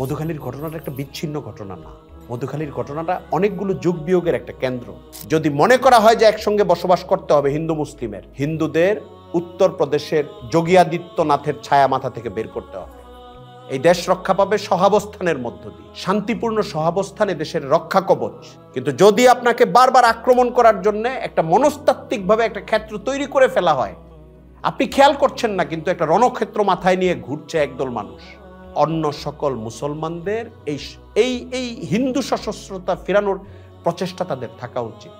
মধুখালীর ঘটনাটা একটা বিচ্ছিন্ন ঘটনা না মধুখালীর ঘটনাটা অনেকগুলো যুগ বিয়োগের একটা কেন্দ্র যদি মনে করা হয় যে একসঙ্গে বসবাস করতে হবে হিন্দু মুসলিমের হিন্দুদের উত্তরপ্রদেশের যোগী আদিত্যনাথের ছায়া মাথা থেকে বের করতে হবে এই দেশ রক্ষা পাবে সহাবস্থানের মধ্য দিয়ে শান্তিপূর্ণ সহাবস্থানে দেশের রক্ষা কবচ কিন্তু যদি আপনাকে বারবার আক্রমণ করার জন্য একটা মনস্তাত্ত্বিকভাবে একটা ক্ষেত্র তৈরি করে ফেলা হয় আপনি খেয়াল করছেন না কিন্তু একটা রণক্ষেত্র মাথায় নিয়ে ঘুরছে একদল মানুষ অন্য সকল মুসলমানদের এই এই এই হিন্দু সশস্ত্রতা ফেরানোর প্রচেষ্টা তাদের থাকা উচিত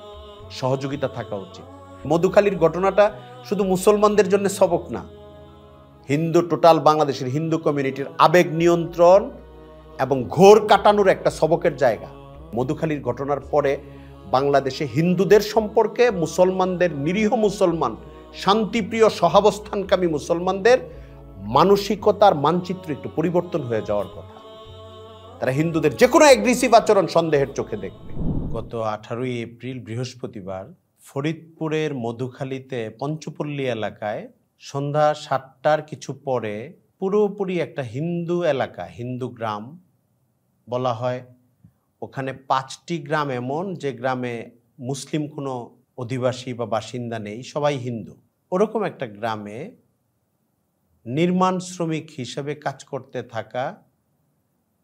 সহযোগিতা থাকা উচিত মধুখালীর ঘটনাটা শুধু মুসলমানদের জন্য সবক না হিন্দু টোটাল বাংলাদেশের হিন্দু কমিউনিটির আবেগ নিয়ন্ত্রণ এবং ঘোর কাটানোর একটা সবকের জায়গা মধুখালীর ঘটনার পরে বাংলাদেশে হিন্দুদের সম্পর্কে মুসলমানদের নিরীহ মুসলমান শান্তিপ্রিয় সহাবস্থানকামী মুসলমানদের মানসিকতার মানচিত্র একটু পরিবর্তন হয়ে যাওয়ার কথা তারা হিন্দুদের যে কোনো অ্যাগ্রেসিভ আচরণ সন্দেহের চোখে দেখবে গত আঠারোই এপ্রিল বৃহস্পতিবার ফরিদপুরের মধুখালীতে পঞ্চপল্লী এলাকায় সন্ধ্যা সাতটার কিছু পরে পুরোপুরি একটা হিন্দু এলাকা হিন্দু গ্রাম বলা হয় ওখানে পাঁচটি গ্রাম এমন যে গ্রামে মুসলিম কোনো অধিবাসী বা বাসিন্দা নেই সবাই হিন্দু ওরকম একটা গ্রামে নির্মাণ শ্রমিক হিসেবে কাজ করতে থাকা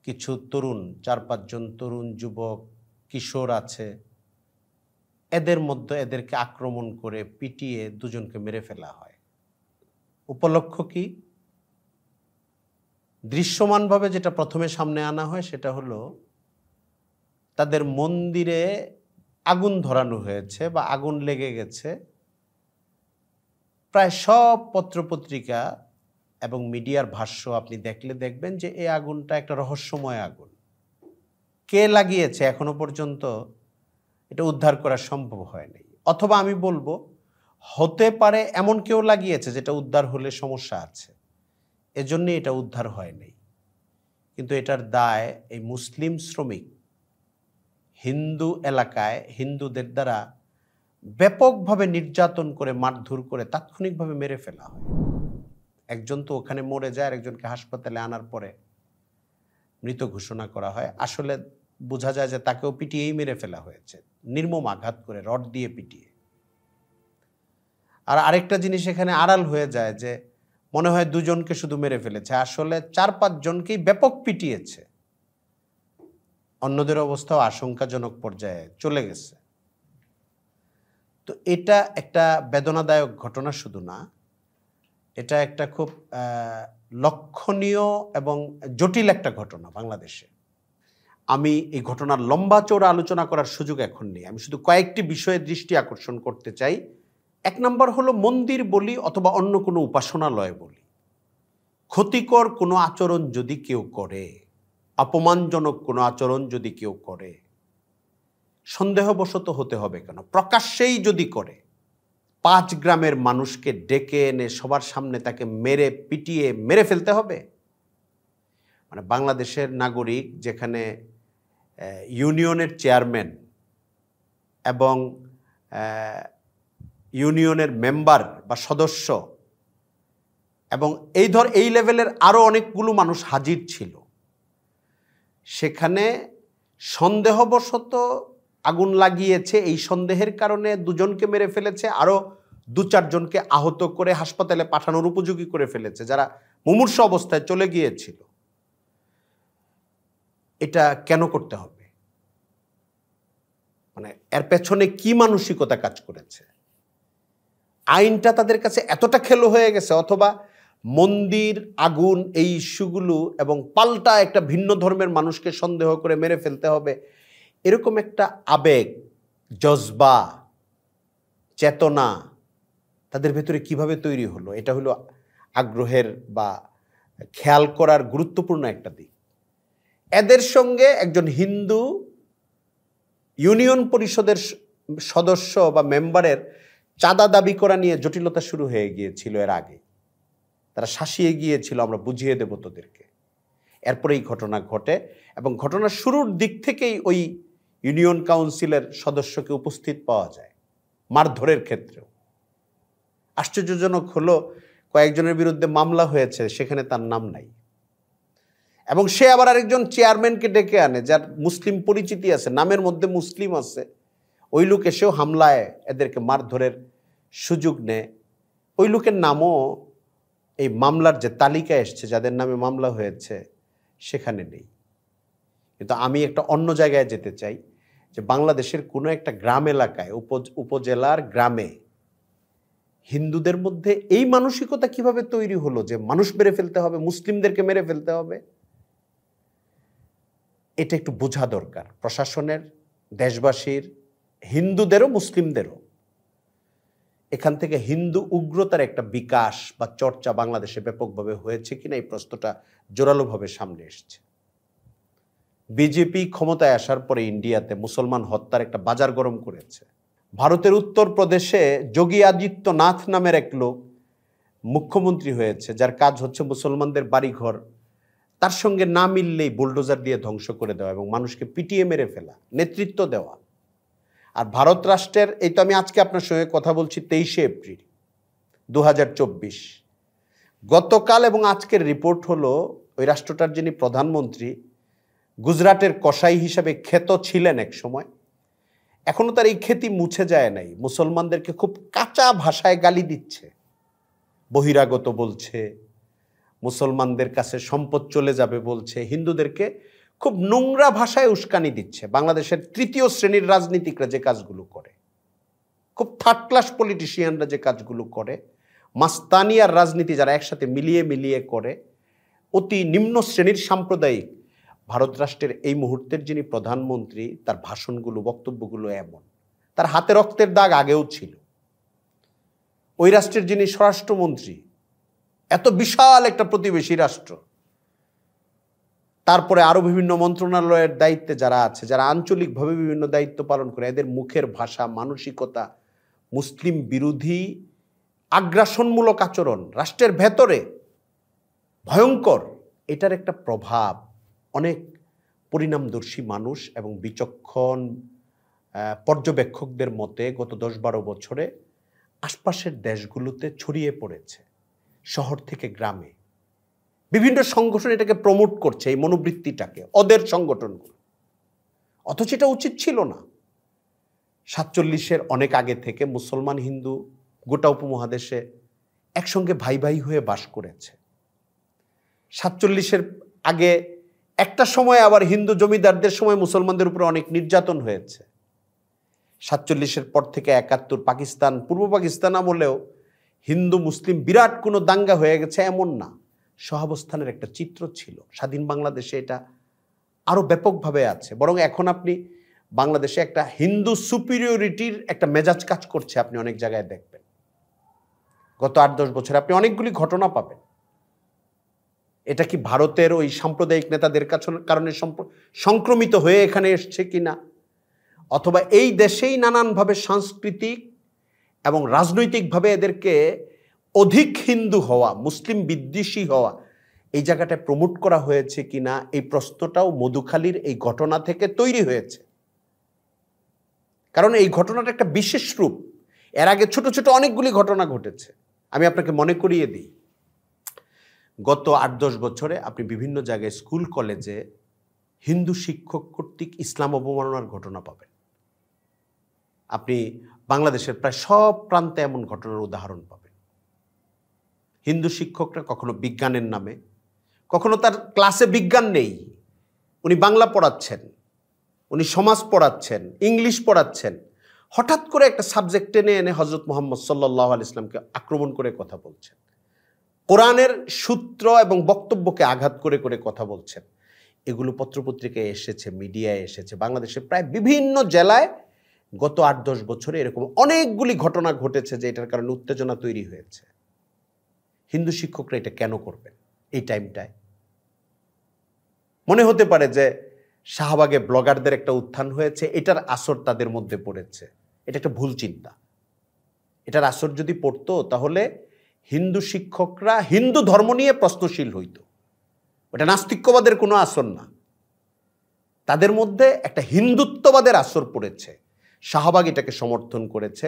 কিছু তরুণ চার পাঁচজন তরুণ যুবক কিশোর আছে এদের মধ্যে এদেরকে আক্রমণ করে পিটিয়ে দুজনকে মেরে ফেলা হয় উপলক্ষ কি দৃশ্যমানভাবে যেটা প্রথমে সামনে আনা হয় সেটা হলো তাদের মন্দিরে আগুন ধরানো হয়েছে বা আগুন লেগে গেছে প্রায় সব পত্রপত্রিকা এবং মিডিয়ার ভাষ্য আপনি দেখলে দেখবেন যে এই আগুনটা একটা রহস্যময় আগুন কে লাগিয়েছে এখনো পর্যন্ত এটা উদ্ধার করা সম্ভব হয়নি অথবা আমি বলবো হতে পারে এমন কেউ লাগিয়েছে যেটা উদ্ধার হলে সমস্যা আছে এজন্য এটা উদ্ধার হয়নি কিন্তু এটার দায় এই মুসলিম শ্রমিক হিন্দু এলাকায় হিন্দুদের দ্বারা ব্যাপকভাবে নির্যাতন করে মারধর করে তাৎক্ষণিকভাবে মেরে ফেলা হয় একজন তো ওখানে মরে যায় আর একজনকে হাসপাতালে আনার পরে মৃত ঘোষণা করা হয় আসলে বোঝা যায় যে তাকেও পিটিয়েই মেরে ফেলা হয়েছে নির্মম আঘাত করে রড দিয়ে পিটিয়ে আর আরেকটা জিনিস এখানে আড়াল হয়ে যায় যে মনে হয় দুজনকে শুধু মেরে ফেলেছে আসলে চার পাঁচজনকেই ব্যাপক পিটিয়েছে অন্যদের অবস্থাও আশঙ্কাজনক পর্যায়ে চলে গেছে তো এটা একটা বেদনাদায়ক ঘটনা শুধু না এটা একটা খুব লক্ষণীয় এবং জটিল একটা ঘটনা বাংলাদেশে আমি এই ঘটনার লম্বা চৌড়া আলোচনা করার সুযোগ এখন নেই আমি শুধু কয়েকটি বিষয়ে দৃষ্টি আকর্ষণ করতে চাই এক নম্বর হলো মন্দির বলি অথবা অন্য কোনো উপাসনালয় বলি ক্ষতিকর কোনো আচরণ যদি কেউ করে অপমানজনক কোনো আচরণ যদি কেউ করে সন্দেহবশত হতে হবে কেন প্রকাশ্যেই যদি করে পাঁচ গ্রামের মানুষকে ডেকে এনে সবার সামনে তাকে মেরে পিটিয়ে মেরে ফেলতে হবে মানে বাংলাদেশের নাগরিক যেখানে ইউনিয়নের চেয়ারম্যান এবং ইউনিয়নের মেম্বার বা সদস্য এবং এই ধর এই লেভেলের আরও অনেকগুলো মানুষ হাজির ছিল সেখানে সন্দেহবশত আগুন লাগিয়েছে এই সন্দেহের কারণে দুজনকে মেরে ফেলেছে আরও দু চারজনকে আহত করে হাসপাতালে পাঠানোর উপযোগী করে ফেলেছে যারা মুমূর্ষ অবস্থায় চলে গিয়েছিল এটা কেন করতে হবে মানে এর পেছনে কি মানসিকতা কাজ করেছে আইনটা তাদের কাছে এতটা খেলো হয়ে গেছে অথবা মন্দির আগুন এই ইস্যুগুলো এবং পাল্টা একটা ভিন্ন ধর্মের মানুষকে সন্দেহ করে মেরে ফেলতে হবে এরকম একটা আবেগ জজবা চেতনা তাদের ভেতরে কিভাবে তৈরি হলো এটা হলো আগ্রহের বা খেয়াল করার গুরুত্বপূর্ণ একটা দিক এদের সঙ্গে একজন হিন্দু ইউনিয়ন পরিষদের সদস্য বা মেম্বারের চাঁদা দাবি করা নিয়ে জটিলতা শুরু হয়ে গিয়েছিল এর আগে তারা শাসিয়ে গিয়েছিল আমরা বুঝিয়ে দেব তোদেরকে এরপরে এই ঘটনা ঘটে এবং ঘটনা শুরুর দিক থেকেই ওই ইউনিয়ন কাউন্সিলের সদস্যকে উপস্থিত পাওয়া যায় মারধরের ক্ষেত্রেও আশ্চর্যজনক হলো কয়েকজনের বিরুদ্ধে মামলা হয়েছে সেখানে তার নাম নাই এবং সে আবার আরেকজন চেয়ারম্যানকে ডেকে আনে যার মুসলিম পরিচিতি আছে নামের মধ্যে মুসলিম আছে ওই লোক এসেও হামলায় এদেরকে মারধরের সুযোগ নেয় ওই লোকের নামও এই মামলার যে তালিকা এসছে যাদের নামে মামলা হয়েছে সেখানে নেই কিন্তু আমি একটা অন্য জায়গায় যেতে চাই যে বাংলাদেশের কোনো একটা গ্রাম এলাকায় উপজেলার গ্রামে হিন্দুদের মধ্যে এই মানসিকতা কিভাবে তৈরি হলো যে মানুষ মেরে ফেলতে হবে মুসলিমদেরকে মেরে ফেলতে হবে এটা একটু বোঝা দরকার প্রশাসনের দেশবাসীর হিন্দুদেরও মুসলিমদেরও এখান থেকে হিন্দু উগ্রতার একটা বিকাশ বা চর্চা বাংলাদেশে ব্যাপকভাবে হয়েছে কিনা এই প্রশ্নটা জোরালোভাবে সামনে এসছে বিজেপি ক্ষমতায় আসার পরে ইন্ডিয়াতে মুসলমান হত্যার একটা বাজার গরম করেছে ভারতের উত্তরপ্রদেশে যোগী আদিত্যনাথ নামের এক লোক মুখ্যমন্ত্রী হয়েছে যার কাজ হচ্ছে মুসলমানদের বাড়িঘর তার সঙ্গে না মিললেই বুলডোজার দিয়ে ধ্বংস করে দেওয়া এবং মানুষকে পিটিয়ে মেরে ফেলা নেতৃত্ব দেওয়া আর ভারত রাষ্ট্রের এই তো আমি আজকে আপনার সঙ্গে কথা বলছি তেইশে এপ্রিল দু গতকাল এবং আজকের রিপোর্ট হলো ওই রাষ্ট্রটার যিনি প্রধানমন্ত্রী গুজরাটের কসাই হিসাবে খ্যাত ছিলেন এক সময় এখনও তার এই খ্যাতি মুছে যায় নাই মুসলমানদেরকে খুব কাঁচা ভাষায় গালি দিচ্ছে বহিরাগত বলছে মুসলমানদের কাছে সম্পদ চলে যাবে বলছে হিন্দুদেরকে খুব নোংরা ভাষায় উস্কানি দিচ্ছে বাংলাদেশের তৃতীয় শ্রেণীর রাজনীতিকরা যে কাজগুলো করে খুব থার্ড ক্লাস পলিটিশিয়ানরা যে কাজগুলো করে মাস্তানি আর রাজনীতি যারা একসাথে মিলিয়ে মিলিয়ে করে অতি নিম্ন শ্রেণীর সাম্প্রদায়িক ভারত রাষ্ট্রের এই মুহূর্তের যিনি প্রধানমন্ত্রী তার ভাষণগুলো বক্তব্যগুলো এমন তার হাতে রক্তের দাগ আগেও ছিল ওই রাষ্ট্রের যিনি স্বরাষ্ট্রমন্ত্রী এত বিশাল একটা প্রতিবেশী রাষ্ট্র তারপরে আরও বিভিন্ন মন্ত্রণালয়ের দায়িত্বে যারা আছে যারা আঞ্চলিকভাবে বিভিন্ন দায়িত্ব পালন করে এদের মুখের ভাষা মানসিকতা মুসলিম বিরোধী আগ্রাসনমূলক আচরণ রাষ্ট্রের ভেতরে ভয়ঙ্কর এটার একটা প্রভাব অনেক পরিণামদর্শী মানুষ এবং বিচক্ষণ পর্যবেক্ষকদের মতে গত দশ বারো বছরে আশপাশের দেশগুলোতে ছড়িয়ে পড়েছে শহর থেকে গ্রামে বিভিন্ন সংগঠন এটাকে প্রমোট করছে এই মনোবৃত্তিটাকে ওদের সংগঠনগুলো অথচ এটা উচিত ছিল না সাতচল্লিশের অনেক আগে থেকে মুসলমান হিন্দু গোটা উপমহাদেশে একসঙ্গে ভাই ভাই হয়ে বাস করেছে সাতচল্লিশের আগে একটা সময় আবার হিন্দু জমিদারদের সময় মুসলমানদের উপরে অনেক নির্যাতন হয়েছে সাতচল্লিশের পর থেকে একাত্তর পাকিস্তান পূর্ব পাকিস্তান আমলেও হিন্দু মুসলিম বিরাট কোনো দাঙ্গা হয়ে গেছে এমন না সহাবস্থানের একটা চিত্র ছিল স্বাধীন বাংলাদেশে এটা আরও ব্যাপকভাবে আছে বরং এখন আপনি বাংলাদেশে একটা হিন্দু সুপিরিয়রিটির একটা মেজাজ কাজ করছে আপনি অনেক জায়গায় দেখবেন গত আট দশ বছরে আপনি অনেকগুলি ঘটনা পাবেন এটা কি ভারতের ওই সাম্প্রদায়িক নেতাদের কারণে সংক্রমিত হয়ে এখানে এসছে কি না অথবা এই দেশেই নানানভাবে সাংস্কৃতিক এবং রাজনৈতিকভাবে এদেরকে অধিক হিন্দু হওয়া মুসলিম বিদ্বেষী হওয়া এই জায়গাটা প্রমোট করা হয়েছে কি না এই প্রশ্নটাও মধুখালীর এই ঘটনা থেকে তৈরি হয়েছে কারণ এই ঘটনাটা একটা বিশেষ রূপ এর আগে ছোট ছোট অনেকগুলি ঘটনা ঘটেছে আমি আপনাকে মনে করিয়ে দিই গত আট দশ বছরে আপনি বিভিন্ন জায়গায় স্কুল কলেজে হিন্দু শিক্ষক কর্তৃক ইসলাম অবমাননার ঘটনা পাবেন আপনি বাংলাদেশের প্রায় সব প্রান্তে এমন ঘটনার উদাহরণ পাবেন হিন্দু শিক্ষকরা কখনো বিজ্ঞানের নামে কখনো তার ক্লাসে বিজ্ঞান নেই উনি বাংলা পড়াচ্ছেন উনি সমাজ পড়াচ্ছেন ইংলিশ পড়াচ্ছেন হঠাৎ করে একটা সাবজেক্ট টেনে এনে হজরত মোহাম্মদ সাল্লাহ আল ইসলামকে আক্রমণ করে কথা বলছেন কোরআনের সূত্র এবং বক্তব্যকে আঘাত করে করে কথা বলছেন এগুলো পত্রপত্রিকায় এসেছে মিডিয়ায় এসেছে বাংলাদেশে প্রায় বিভিন্ন জেলায় গত আট দশ বছরে এরকম অনেকগুলি ঘটনা ঘটেছে যে এটার কারণে উত্তেজনা তৈরি হয়েছে হিন্দু শিক্ষকরা এটা কেন করবেন এই টাইমটায় মনে হতে পারে যে শাহবাগে ব্লগারদের একটা উত্থান হয়েছে এটার আসর তাদের মধ্যে পড়েছে এটা একটা ভুল চিন্তা এটার আসর যদি পড়তো তাহলে হিন্দু শিক্ষকরা হিন্দু ধর্ম নিয়ে প্রশ্নশীল হইত ওটা নাস্তিক্যবাদের কোনো আসর না তাদের মধ্যে একটা হিন্দুত্ববাদের আসর পড়েছে শাহবাগ এটাকে সমর্থন করেছে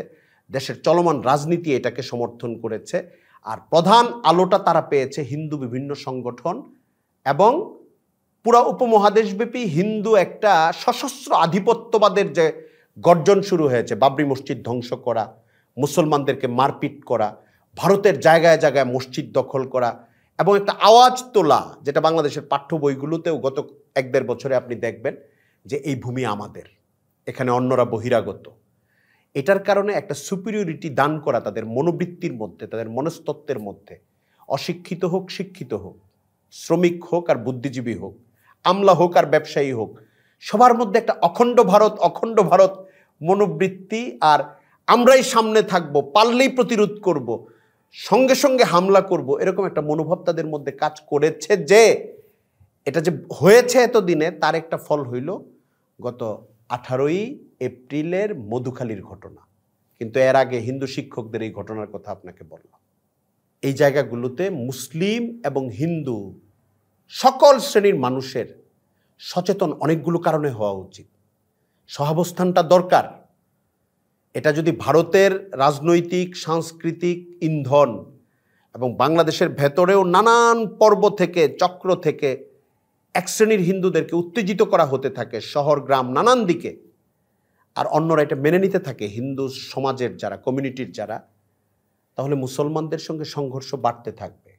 দেশের চলমান রাজনীতি এটাকে সমর্থন করেছে আর প্রধান আলোটা তারা পেয়েছে হিন্দু বিভিন্ন সংগঠন এবং পুরা উপমহাদেশব্যাপী হিন্দু একটা সশস্ত্র আধিপত্যবাদের যে গর্জন শুরু হয়েছে বাবরি মসজিদ ধ্বংস করা মুসলমানদেরকে মারপিট করা ভারতের জায়গায় জায়গায় মসজিদ দখল করা এবং একটা আওয়াজ তোলা যেটা বাংলাদেশের পাঠ্য বইগুলোতেও গত এক দেড় বছরে আপনি দেখবেন যে এই ভূমি আমাদের এখানে অন্যরা বহিরাগত এটার কারণে একটা সুপিরিয়রিটি দান করা তাদের মনোবৃত্তির মধ্যে তাদের মনস্তত্ত্বের মধ্যে অশিক্ষিত হোক শিক্ষিত হোক শ্রমিক হোক আর বুদ্ধিজীবী হোক আমলা হোক আর ব্যবসায়ী হোক সবার মধ্যে একটা অখণ্ড ভারত অখণ্ড ভারত মনোবৃত্তি আর আমরাই সামনে থাকবো পারলেই প্রতিরোধ করব সঙ্গে সঙ্গে হামলা করব এরকম একটা মনোভাব তাদের মধ্যে কাজ করেছে যে এটা যে হয়েছে এতদিনে তার একটা ফল হইল গত আঠারোই এপ্রিলের মধুখালীর ঘটনা কিন্তু এর আগে হিন্দু শিক্ষকদের এই ঘটনার কথা আপনাকে বললাম এই জায়গাগুলোতে মুসলিম এবং হিন্দু সকল শ্রেণীর মানুষের সচেতন অনেকগুলো কারণে হওয়া উচিত সহাবস্থানটা দরকার এটা যদি ভারতের রাজনৈতিক সাংস্কৃতিক ইন্ধন এবং বাংলাদেশের ভেতরেও নানান পর্ব থেকে চক্র থেকে এক শ্রেণীর হিন্দুদেরকে উত্তেজিত করা হতে থাকে শহর গ্রাম নানান দিকে আর অন্যরা এটা মেনে নিতে থাকে হিন্দু সমাজের যারা কমিউনিটির যারা তাহলে মুসলমানদের সঙ্গে সংঘর্ষ বাড়তে থাকবে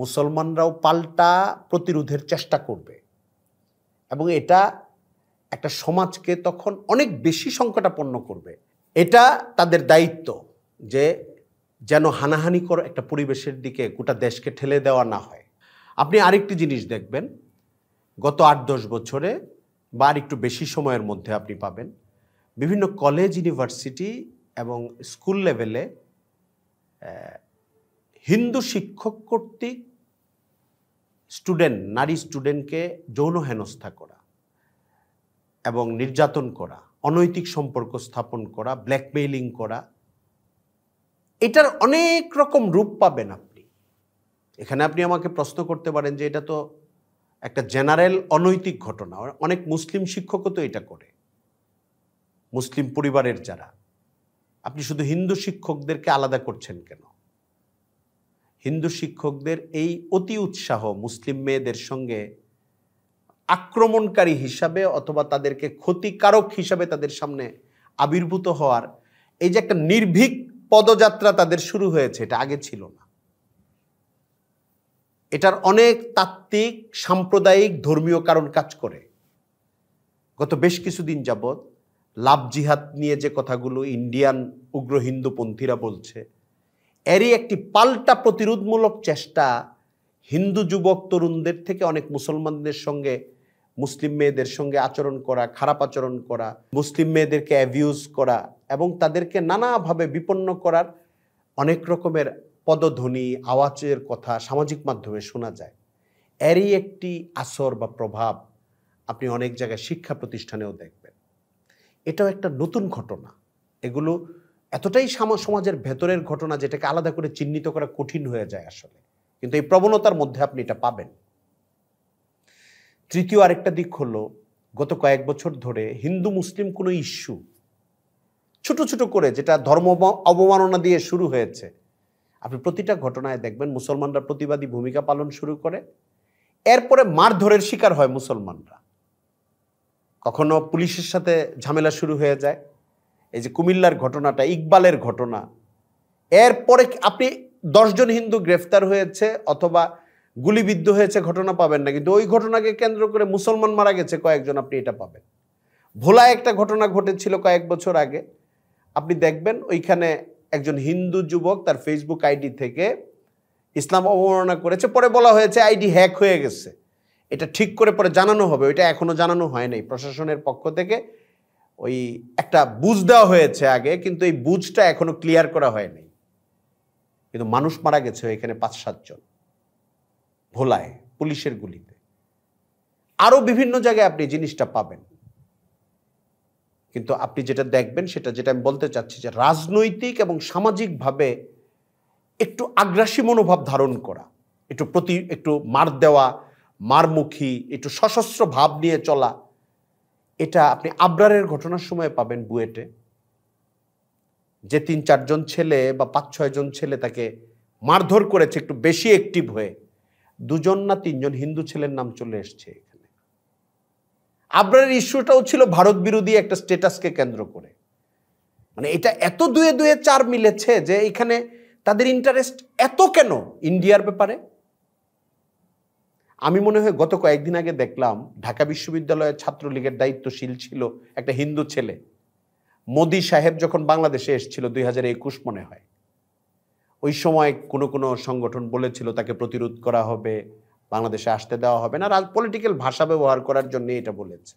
মুসলমানরাও পাল্টা প্রতিরোধের চেষ্টা করবে এবং এটা একটা সমাজকে তখন অনেক বেশি সংকটাপন্ন করবে এটা তাদের দায়িত্ব যে যেন হানাহানিকর একটা পরিবেশের দিকে গোটা দেশকে ঠেলে দেওয়া না হয় আপনি আরেকটি জিনিস দেখবেন গত আট দশ বছরে বা আর একটু বেশি সময়ের মধ্যে আপনি পাবেন বিভিন্ন কলেজ ইউনিভার্সিটি এবং স্কুল লেভেলে হিন্দু শিক্ষক কর্তৃক স্টুডেন্ট নারী স্টুডেন্টকে যৌন হেনস্থা করা এবং নির্যাতন করা অনৈতিক সম্পর্ক স্থাপন করা ব্ল্যাকমেইলিং করা এটার অনেক রকম রূপ পাবেন আপনি এখানে আপনি আমাকে প্রশ্ন করতে পারেন যে এটা তো একটা জেনারেল অনৈতিক ঘটনা অনেক মুসলিম শিক্ষকও তো এটা করে মুসলিম পরিবারের যারা আপনি শুধু হিন্দু শিক্ষকদেরকে আলাদা করছেন কেন হিন্দু শিক্ষকদের এই অতি উৎসাহ মুসলিম মেয়েদের সঙ্গে আক্রমণকারী হিসাবে অথবা তাদেরকে ক্ষতিকারক হিসাবে তাদের সামনে আবির্ভূত হওয়ার এই যে একটা নির্ভীক পদযাত্রা তাদের শুরু হয়েছে এটা আগে ছিল না এটার অনেক তাত্ত্বিক সাম্প্রদায়িক ধর্মীয় কারণ কাজ করে গত বেশ কিছুদিন যাবৎ লাভ জিহাদ নিয়ে যে কথাগুলো ইন্ডিয়ান উগ্র হিন্দুপন্থীরা বলছে এরই একটি পাল্টা প্রতিরোধমূলক চেষ্টা হিন্দু যুবক তরুণদের থেকে অনেক মুসলমানদের সঙ্গে মুসলিম মেয়েদের সঙ্গে আচরণ করা খারাপ আচরণ করা মুসলিম মেয়েদেরকে অ্যাভিউজ করা এবং তাদেরকে নানাভাবে বিপন্ন করার অনেক রকমের পদধ্বনি আওয়াজের কথা সামাজিক মাধ্যমে শোনা যায় এরই একটি আসর বা প্রভাব আপনি অনেক জায়গায় শিক্ষা প্রতিষ্ঠানেও দেখবেন এটাও একটা নতুন ঘটনা এগুলো এতটাই সমাজের ভেতরের ঘটনা যেটাকে আলাদা করে চিহ্নিত করা কঠিন হয়ে যায় আসলে কিন্তু এই প্রবণতার মধ্যে আপনি এটা পাবেন তৃতীয় আরেকটা দিক হলো গত কয়েক বছর ধরে হিন্দু মুসলিম কোনো ইস্যু ছোট ছোট করে যেটা ধর্ম অবমাননা দিয়ে শুরু হয়েছে আপনি প্রতিটা ঘটনায় দেখবেন মুসলমানরা প্রতিবাদী ভূমিকা পালন শুরু করে এরপরে মারধরের শিকার হয় মুসলমানরা কখনো পুলিশের সাথে ঝামেলা শুরু হয়ে যায় এই যে কুমিল্লার ঘটনাটা ইকবালের ঘটনা এরপরে আপনি দশজন হিন্দু গ্রেফতার হয়েছে অথবা গুলিবিদ্ধ হয়েছে ঘটনা পাবেন না কিন্তু ওই ঘটনাকে কেন্দ্র করে মুসলমান মারা গেছে কয়েকজন আপনি এটা পাবেন ভোলা একটা ঘটনা ঘটেছিল কয়েক বছর আগে আপনি দেখবেন ওইখানে একজন হিন্দু যুবক তার ফেসবুক আইডি থেকে ইসলাম অবমাননা করেছে পরে বলা হয়েছে আইডি হ্যাক হয়ে গেছে এটা ঠিক করে পরে জানানো হবে ওইটা এখনও জানানো হয় নাই প্রশাসনের পক্ষ থেকে ওই একটা বুঝ দেওয়া হয়েছে আগে কিন্তু এই বুঝটা এখনও ক্লিয়ার করা হয়নি কিন্তু মানুষ মারা গেছে এখানে পাঁচ সাতজন ভোলায় পুলিশের গুলিতে আরও বিভিন্ন জায়গায় আপনি জিনিসটা পাবেন কিন্তু আপনি যেটা দেখবেন সেটা যেটা আমি বলতে চাচ্ছি যে রাজনৈতিক এবং সামাজিকভাবে একটু আগ্রাসী মনোভাব ধারণ করা একটু প্রতি একটু মার দেওয়া মারমুখী একটু সশস্ত্র ভাব নিয়ে চলা এটা আপনি আবরারের ঘটনার সময় পাবেন বুয়েটে যে তিন চারজন ছেলে বা পাঁচ ছয়জন ছেলে তাকে মারধর করেছে একটু বেশি অ্যাক্টিভ হয়ে দুজন না তিনজন হিন্দু ছেলের নাম চলে এসছে এখানে আবরারের ইস্যুটাও ছিল ভারত বিরোধী একটা স্টেটাসকে কেন্দ্র করে মানে এটা এত দুয়ে দুয়ে চার মিলেছে যে এখানে তাদের ইন্টারেস্ট এত কেন ইন্ডিয়ার ব্যাপারে আমি মনে হয় গত কয়েকদিন আগে দেখলাম ঢাকা বিশ্ববিদ্যালয়ের ছাত্রলীগের দায়িত্বশীল ছিল একটা হিন্দু ছেলে মোদি সাহেব যখন বাংলাদেশে এসেছিল দুই মনে হয় ওই সময় কোনো কোনো সংগঠন বলেছিল তাকে প্রতিরোধ করা হবে বাংলাদেশে আসতে দেওয়া হবে না রাজ পলিটিক্যাল ভাষা ব্যবহার করার জন্য এটা বলেছে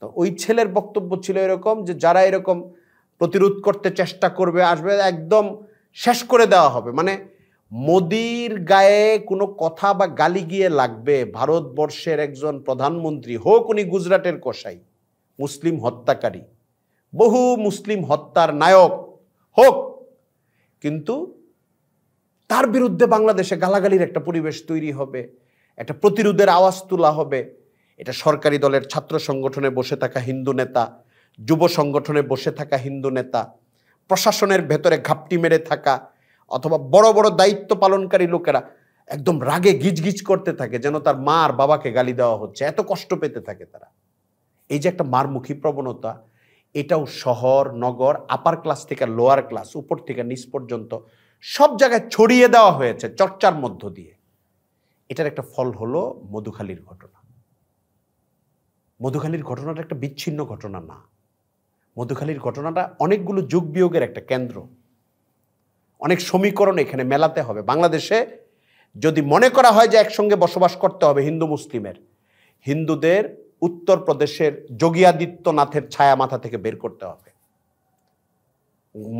তো ওই ছেলের বক্তব্য ছিল এরকম যে যারা এরকম প্রতিরোধ করতে চেষ্টা করবে আসবে একদম শেষ করে দেওয়া হবে মানে মোদির গায়ে কোনো কথা বা গালি গিয়ে লাগবে ভারতবর্ষের একজন প্রধানমন্ত্রী হোক উনি গুজরাটের কষাই মুসলিম হত্যাকারী বহু মুসলিম হত্যার নায়ক হোক কিন্তু তার বিরুদ্ধে বাংলাদেশে গালাগালির একটা পরিবেশ তৈরি হবে একটা প্রতিরোধের আওয়াজ তোলা হবে এটা সরকারি দলের ছাত্র সংগঠনে বসে থাকা হিন্দু নেতা যুব সংগঠনে বসে থাকা হিন্দু নেতা প্রশাসনের ভেতরে ঘাপটি মেরে থাকা অথবা বড় বড় দায়িত্ব পালনকারী লোকেরা একদম রাগে গিজগিজ করতে থাকে যেন তার মা আর বাবাকে গালি দেওয়া হচ্ছে এত কষ্ট পেতে থাকে তারা এই যে একটা মারমুখী প্রবণতা এটাও শহর নগর আপার ক্লাস থেকে লোয়ার ক্লাস উপর থেকে নিচ পর্যন্ত সব জায়গায় ছড়িয়ে দেওয়া হয়েছে চর্চার মধ্য দিয়ে এটার একটা ফল হলো মধুখালীর ঘটনা মধুখালীর ঘটনাটা একটা বিচ্ছিন্ন ঘটনা না মধুখালীর ঘটনাটা অনেকগুলো যুগ বিয়োগের একটা কেন্দ্র অনেক সমীকরণ এখানে মেলাতে হবে বাংলাদেশে যদি মনে করা হয় যে একসঙ্গে বসবাস করতে হবে হিন্দু মুসলিমের হিন্দুদের উত্তরপ্রদেশের যোগী আদিত্যনাথের ছায়া মাথা থেকে বের করতে হবে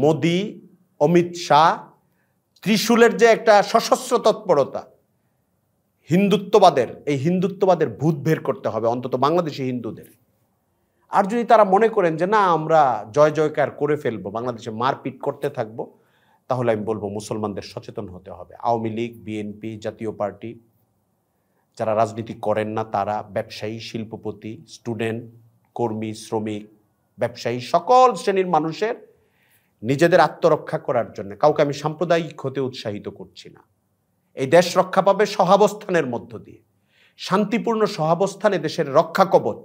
মোদি অমিত শাহ ত্রিশূলের যে একটা সশস্ত্র তৎপরতা হিন্দুত্ববাদের এই হিন্দুত্ববাদের ভূত বের করতে হবে অন্তত বাংলাদেশি হিন্দুদের আর যদি তারা মনে করেন যে না আমরা জয় জয়কার করে ফেলবো বাংলাদেশে মারপিট করতে থাকবো তাহলে আমি বলবো মুসলমানদের সচেতন হতে হবে আওয়ামী লীগ বিএনপি জাতীয় পার্টি যারা রাজনীতি করেন না তারা ব্যবসায়ী শিল্পপতি স্টুডেন্ট কর্মী শ্রমিক ব্যবসায়ী সকল শ্রেণীর মানুষের নিজেদের আত্মরক্ষা করার জন্য কাউকে আমি সাম্প্রদায়িক হতে উৎসাহিত করছি না এই দেশ রক্ষা পাবে সহাবস্থানের মধ্য দিয়ে শান্তিপূর্ণ সহাবস্থান দেশের রক্ষা কবচ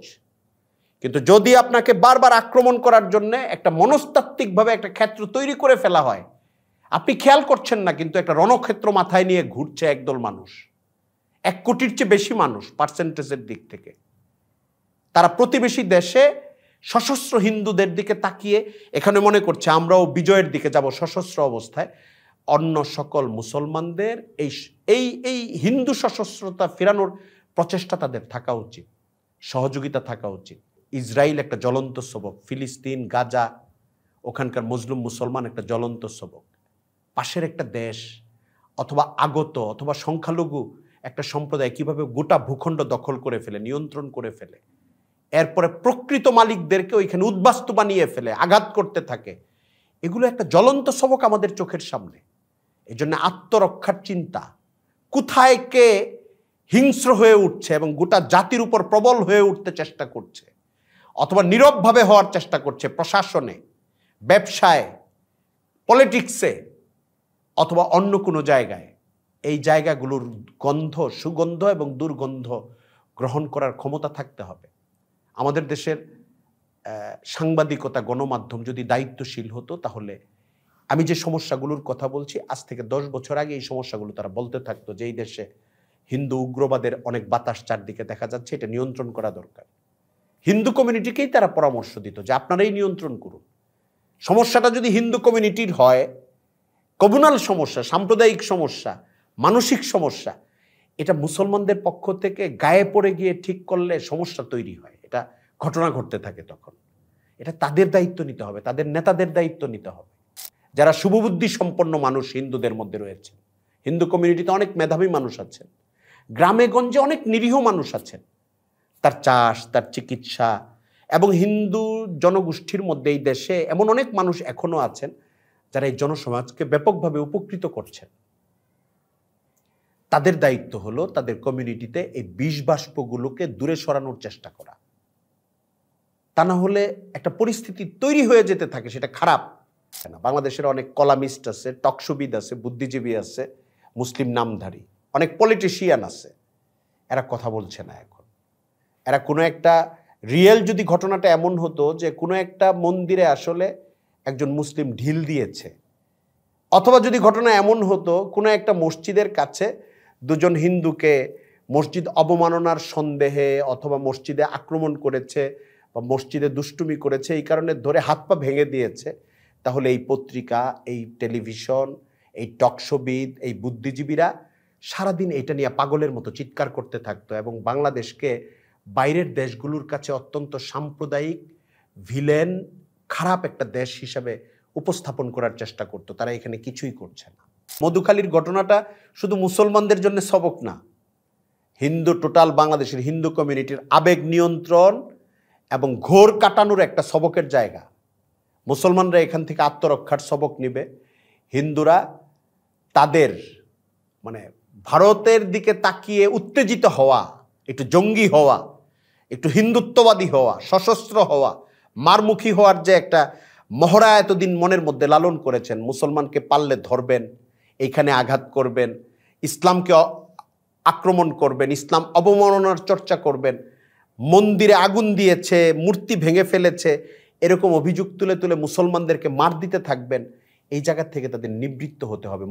কিন্তু যদি আপনাকে বারবার আক্রমণ করার জন্য একটা মনস্তাত্ত্বিকভাবে একটা ক্ষেত্র তৈরি করে ফেলা হয় আপনি খেয়াল করছেন না কিন্তু একটা রণক্ষেত্র মাথায় নিয়ে ঘুরছে একদল মানুষ এক কোটির চেয়ে বেশি মানুষ পার্সেন্টেজের দিক থেকে তারা প্রতিবেশী দেশে সশস্ত্র হিন্দুদের দিকে তাকিয়ে এখানে মনে করছে আমরাও বিজয়ের দিকে যাব সশস্ত্র অবস্থায় অন্য সকল মুসলমানদের এই এই এই হিন্দু সশস্ত্রতা ফেরানোর প্রচেষ্টা তাদের থাকা উচিত সহযোগিতা থাকা উচিত ইসরায়েল একটা জ্বলন্ত সবক ফিলিস্তিন গাজা ওখানকার মজলুম মুসলমান একটা জ্বলন্ত সবক পাশের একটা দেশ অথবা আগত অথবা সংখ্যালঘু একটা সম্প্রদায় কিভাবে গোটা ভূখণ্ড দখল করে ফেলে নিয়ন্ত্রণ করে ফেলে এরপরে প্রকৃত মালিকদেরকে ওইখানে উদ্বাস্তু বানিয়ে ফেলে আঘাত করতে থাকে এগুলো একটা জ্বলন্ত সবক আমাদের চোখের সামনে এই জন্য আত্মরক্ষার চিন্তা কোথায় কে হিংস্র হয়ে উঠছে এবং গোটা জাতির উপর প্রবল হয়ে উঠতে চেষ্টা করছে অথবা নীরবভাবে হওয়ার চেষ্টা করছে প্রশাসনে ব্যবসায় পলিটিক্সে অথবা অন্য কোনো জায়গায় এই জায়গাগুলোর গন্ধ সুগন্ধ এবং দুর্গন্ধ গ্রহণ করার ক্ষমতা থাকতে হবে আমাদের দেশের সাংবাদিকতা গণমাধ্যম যদি দায়িত্বশীল হতো তাহলে আমি যে সমস্যাগুলোর কথা বলছি আজ থেকে দশ বছর আগে এই সমস্যাগুলো তারা বলতে থাকতো যে এই দেশে হিন্দু উগ্রবাদের অনেক বাতাস চারদিকে দেখা যাচ্ছে এটা নিয়ন্ত্রণ করা দরকার হিন্দু কমিউনিটিকেই তারা পরামর্শ দিত যে আপনারাই নিয়ন্ত্রণ করুন সমস্যাটা যদি হিন্দু কমিউনিটির হয় কমুনাল সমস্যা সাম্প্রদায়িক সমস্যা মানসিক সমস্যা এটা মুসলমানদের পক্ষ থেকে গায়ে পড়ে গিয়ে ঠিক করলে সমস্যা তৈরি হয় এটা ঘটনা ঘটতে থাকে তখন এটা তাদের দায়িত্ব নিতে হবে তাদের নেতাদের দায়িত্ব নিতে হবে যারা শুভবুদ্ধি সম্পন্ন মানুষ হিন্দুদের মধ্যে রয়েছেন হিন্দু কমিউনিটিতে অনেক মেধাবী মানুষ আছেন গ্রামে গঞ্জে অনেক নিরীহ মানুষ আছেন তার চাষ তার চিকিৎসা এবং হিন্দু জনগোষ্ঠীর মধ্যে এই দেশে এমন অনেক মানুষ এখনও আছেন যারা এই জনসমাজকে ব্যাপকভাবে উপকৃত করছেন তাদের দায়িত্ব হলো তাদের কমিউনিটিতে এই বিষ বাষ্পগুলোকে দূরে সরানোর চেষ্টা করা তা না হলে একটা পরিস্থিতি তৈরি হয়ে যেতে থাকে সেটা খারাপ না বাংলাদেশের অনেক কলামিস্ট আছে টকসুবিদ আছে বুদ্ধিজীবী আছে মুসলিম নামধারী অনেক পলিটিশিয়ান আছে এরা কথা বলছে না এখন এরা কোনো একটা রিয়েল যদি ঘটনাটা এমন হতো যে কোনো একটা মন্দিরে আসলে একজন মুসলিম ঢিল দিয়েছে অথবা যদি ঘটনা এমন হতো কোনো একটা মসজিদের কাছে দুজন হিন্দুকে মসজিদ অবমাননার সন্দেহে অথবা মসজিদে আক্রমণ করেছে বা মসজিদে দুষ্টুমি করেছে এই কারণে ধরে হাত পা ভেঙে দিয়েছে তাহলে এই পত্রিকা এই টেলিভিশন এই টকশোবিদ এই বুদ্ধিজীবীরা সারাদিন এটা নিয়ে পাগলের মতো চিৎকার করতে থাকতো এবং বাংলাদেশকে বাইরের দেশগুলোর কাছে অত্যন্ত সাম্প্রদায়িক ভিলেন খারাপ একটা দেশ হিসাবে উপস্থাপন করার চেষ্টা করতো তারা এখানে কিছুই করছে না মধুখালীর ঘটনাটা শুধু মুসলমানদের জন্য সবক না হিন্দু টোটাল বাংলাদেশের হিন্দু কমিউনিটির আবেগ নিয়ন্ত্রণ এবং ঘোর কাটানোর একটা সবকের জায়গা মুসলমানরা এখান থেকে আত্মরক্ষার সবক নিবে হিন্দুরা তাদের মানে ভারতের দিকে তাকিয়ে উত্তেজিত হওয়া একটু জঙ্গি হওয়া একটু হিন্দুত্ববাদী হওয়া সশস্ত্র হওয়া মারমুখী হওয়ার যে একটা মহড়া এতদিন মনের মধ্যে লালন করেছেন মুসলমানকে পাললে ধরবেন এইখানে আঘাত করবেন ইসলামকে আক্রমণ করবেন ইসলাম অবমাননার চর্চা করবেন মন্দিরে আগুন দিয়েছে মূর্তি ভেঙে ফেলেছে এরকম অভিযোগ তুলে তুলে মুসলমানদেরকে মার দিতে থাকবেন এই জায়গা থেকে তাদের নিবৃত্ত হতে হবে